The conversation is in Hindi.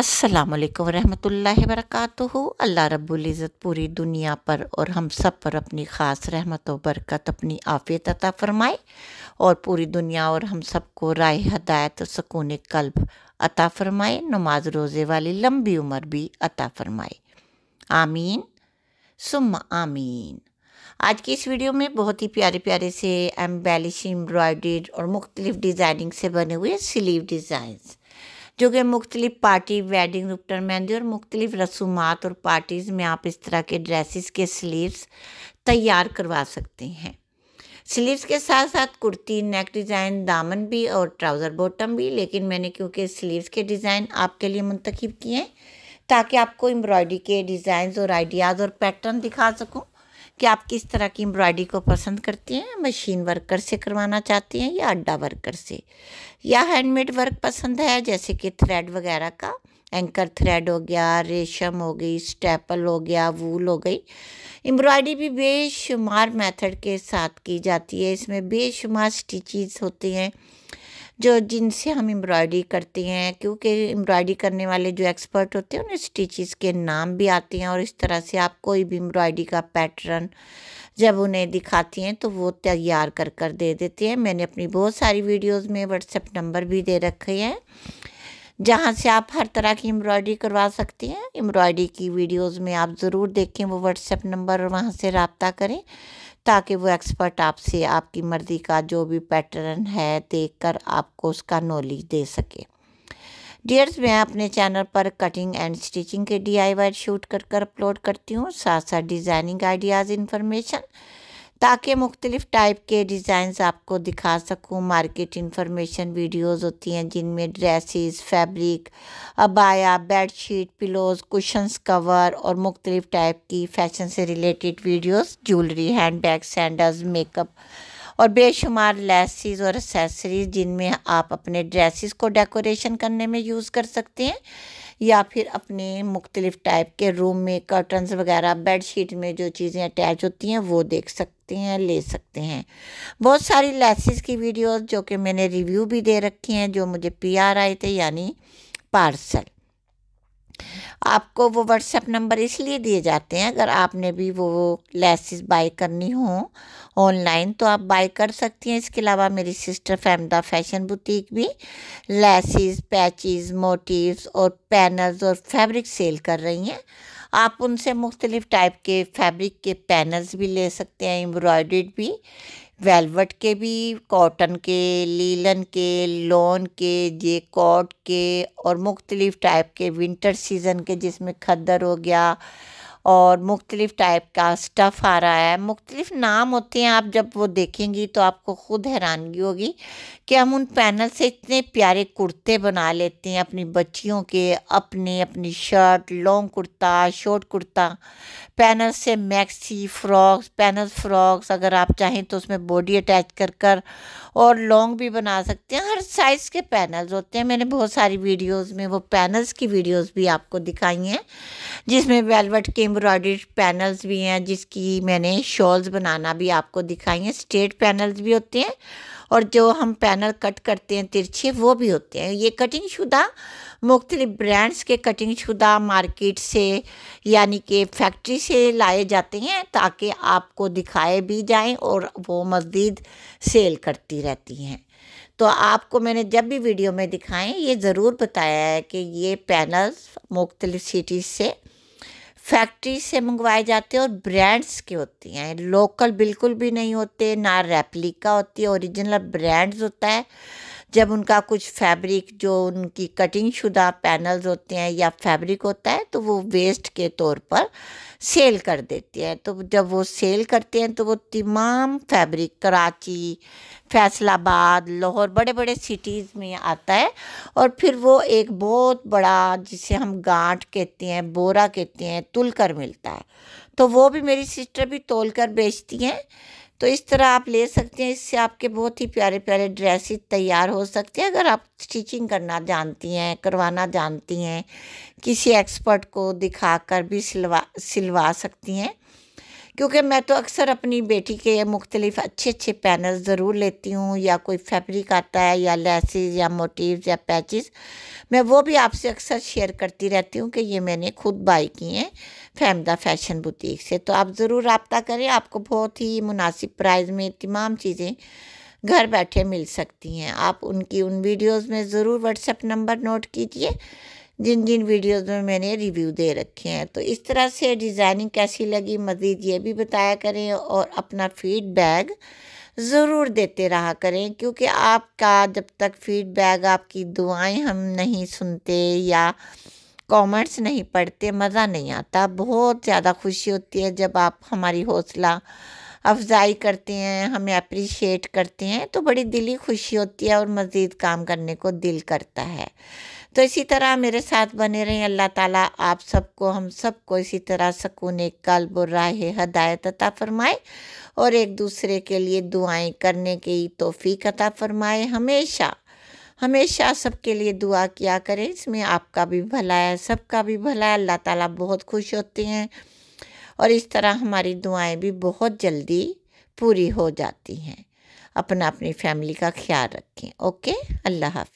असलकम वरहमल वरक अल्लाह रबुल्ज़त पूरी दुनिया पर और हम सब पर अपनी ख़ास रहमत और बरकत अपनी आफ़ियत अता फ़रमाए और पूरी दुनिया और हम सब को राय हदायत और सकून कल्ब अता फ़रमाए नमाज रोज़े वाली लंबी उम्र भी अता फ़रमाए आमीन सुम आमीन आज की इस वीडियो में बहुत ही प्यारे प्यारे से एम्बेलिश एम्ब्रॉयड और मुख्तलिफ़ डिज़ाइनिंग से बने हुए स्लीव डिज़ाइंस जो कि मुख्तलिफ पार्टी वेडिंग रुपटर मेहंदी और मुख्तलिफ रसूमात और पार्टीज़ में आप इस तरह के ड्रेसिस के स्लीवस तैयार करवा सकते हैं स्लीव्स के साथ साथ कुर्ती नेक डिज़ाइन दामन भी और ट्राउज़र बॉटम भी लेकिन मैंने क्योंकि स्लीव्स के डिज़ाइन आपके लिए मुंतखब किए हैं ताकि आपको एम्ब्रॉयडरी के डिज़ाइन और आइडियाज़ और पैटर्न दिखा सकूँ कि आप किस तरह की एम्ब्रॉयडरी को पसंद करते हैं मशीन वर्कर से करवाना चाहते हैं या अड्डा वर्कर से या हैंडमेड वर्क पसंद है जैसे कि थ्रेड वगैरह का एंकर थ्रेड हो गया रेशम हो गई स्टेपल हो गया वूल हो गई एम्ब्रॉयडरी भी बेशुमार मेथड के साथ की जाती है इसमें बेशुमार स्टिचेस होते हैं जो जिनसे हम एम्ब्रॉयडरी करते हैं क्योंकि एम्ब्रॉयडरी करने वाले जो एक्सपर्ट होते हैं उन्हें स्टिचेस के नाम भी आते हैं और इस तरह से आप कोई भी एम्ब्रॉयडरी का पैटर्न जब उन्हें दिखाती हैं तो वो तैयार कर कर दे देते हैं मैंने अपनी बहुत सारी वीडियोज़ में व्हाट्सएप नंबर भी दे रखे हैं जहाँ से आप हर तरह की एम्ब्रॉयडरी करवा सकते हैं एम्ब्रॉयडरी की वीडियोस में आप ज़रूर देखें वो व्हाट्सएप नंबर और वहाँ से रबता करें ताकि वो एक्सपर्ट आपसे आपकी मर्जी का जो भी पैटर्न है देखकर आपको उसका नॉलेज दे सके डियर्स मैं अपने चैनल पर कटिंग एंड स्टिचिंग के डी आई वाई शूट कर कर अपलोड करती हूँ साथ साथ डिज़ाइनिंग आइडियाज़ इन्फॉर्मेशन ताकि मुख्तलिफ़ टाइप के डिज़ाइंस आपको दिखा सकूँ मार्केट इंफॉर्मेशन वीडियोज़ होती हैं जिनमें ड्रेसिस फैब्रिक अबाया बेडशीट पिलोज कुशंस कवर और मुख्तलिफ़ टाइप की फ़ैशन से related videos jewellery hand bag sandals makeup और बेशुमार लेसिस और एसेसरीज जिनमें आप अपने ड्रेसिस को डेकोरेशन करने में यूज़ कर सकते हैं या फिर अपने मुख्तलिफ़ टाइप के रूम में कर्टन्स वगैरह बेड शीट में जो चीज़ें अटैच होती हैं वो देख सकते हैं ले सकते हैं बहुत सारी लेसिस की वीडियोस जो कि मैंने रिव्यू भी दे रखी हैं जो मुझे पीआर आए थे यानी पार्सल आपको वो व्हाट्सएप नंबर इसलिए दिए जाते हैं अगर आपने भी वो लेसेस बाय करनी हो ऑनलाइन तो आप बाय कर सकती हैं इसके अलावा मेरी सिस्टर फैमदा फैशन बुटीक भी लेसेस पैचेस मोटिव्स और पैनल्स और फैब्रिक सेल कर रही हैं आप उनसे मुख्तलिफ़ टाइप के फैब्रिक के पैनल्स भी ले सकते हैं एम्ब्रॉयड भी वेलवेट के भी कॉटन के लीलन के लोन के जे कॉट के और मुख्तलिफ़ टाइप के विंटर सीज़न के जिसमें खद्दर हो गया और मुख्तलिफ़ टाइप का स्टफ़ आ रहा है मुख्तलिफ़ नाम होते हैं आप जब वो देखेंगी तो आपको ख़ुद हैरानगी होगी कि हम उन पैनल से इतने प्यारे कुर्ते बना लेते हैं अपनी बच्चियों के अपने अपनी shirt long kurta short kurta panel से मैक्सी फ्रॉक्स पैनल फ्रॉक्स अगर आप चाहें तो उसमें बॉडी अटैच कर कर और लॉन्ग भी बना सकते हैं हर साइज़ के पैनल्स होते हैं मैंने बहुत सारी वीडियोज़ में वो पैनल्स की वीडियोज़ भी आपको दिखाई हैं जिसमें वेलवेट के एम्ब्रॉयडरी पैनल्स भी हैं जिसकी मैंने शॉल्स बनाना भी आपको दिखाई हैं स्ट्रेट पैनल्स भी होते हैं और जो हम पैनल कट करते हैं तिरछे वो भी होते हैं ये कटिंग शुदा मुख्तलि ब्रांड्स के कटिंग शुदा मार्केट से यानी कि फैक्ट्री से लाए जाते हैं ताकि आपको दिखाए भी जाएं और वो मज़ीद सेल करती रहती हैं तो आपको मैंने जब भी वीडियो में दिखाएं ये ज़रूर बताया है कि ये पैनल्स मुख्तलिफ सिटीज़ से फैक्ट्री से मंगवाए जाते हैं और ब्रांड्स की होती हैं लोकल बिल्कुल भी नहीं होते ना रेप्लिका होती है ओरिजिनल ब्रांड्स होता है जब उनका कुछ फैब्रिक जो उनकी कटिंग शुदा पैनल्स होते हैं या फैब्रिक होता है तो वो वेस्ट के तौर पर सेल कर देते हैं तो जब वो सेल करते हैं तो वो तमाम फैब्रिक कराची फैसलाबाद लाहौर बड़े बड़े सिटीज़ में आता है और फिर वो एक बहुत बड़ा जिसे हम गांठ कहते हैं बोरा कहते हैं तुल कर मिलता है तो वो भी मेरी सिस्टर भी तोल कर बेचती हैं तो इस तरह आप ले सकते हैं इससे आपके बहुत ही प्यारे प्यारे ड्रेसेस तैयार हो सकते हैं अगर आप स्टिचिंग करना जानती हैं करवाना जानती हैं किसी एक्सपर्ट को दिखा कर भी सिलवा सिलवा सकती हैं क्योंकि मैं तो अक्सर अपनी बेटी के मुख्तलिफ अच्छे अच्छे पैनल ज़रूर लेती हूँ या कोई फैब्रिक आता है या लेसिस या मोटिव या पैचेस मैं वो भी आपसे अक्सर शेयर करती रहती हूँ कि ये मैंने खुद बाई की हैं फैमदा फैशन बुटीक से तो आप ज़रूर रबता करें आपको बहुत ही मुनासिब प्राइस में तमाम चीज़ें घर बैठे मिल सकती हैं आप उनकी उन वीडियोस में ज़रूर व्हाट्सएप नंबर नोट कीजिए जिन जिन वीडियोस में मैंने रिव्यू दे रखे हैं तो इस तरह से डिज़ाइनिंग कैसी लगी मज़ीद ये भी बताया करें और अपना फीडबैक ज़रूर देते रहा करें क्योंकि आपका जब तक फीडबैक आपकी दुआएं हम नहीं सुनते या कॉमर्स नहीं पढ़ते मज़ा नहीं आता बहुत ज़्यादा खुशी होती है जब आप हमारी हौसला अफजाई करते हैं हमें अप्रिशिएट करते हैं तो बड़ी दिली खुशी होती है और मज़ीद काम करने को दिल करता है तो इसी तरह मेरे साथ बने रहें अल्लाह ताला आप सबको हम सबको इसी तरह सकून कल्ब राह हदायत अता फरमाए और एक दूसरे के लिए दुआएं करने की तोफ़ी अता फरमाए हमेशा हमेशा सबके लिए दुआ किया करें इसमें आपका भी भला है सबका भी भला है अल्लाह ताला बहुत खुश होते हैं और इस तरह हमारी दुआएं भी बहुत जल्दी पूरी हो जाती हैं अपना अपनी फैमिली का ख्याल रखें ओके अल्लाह हाफ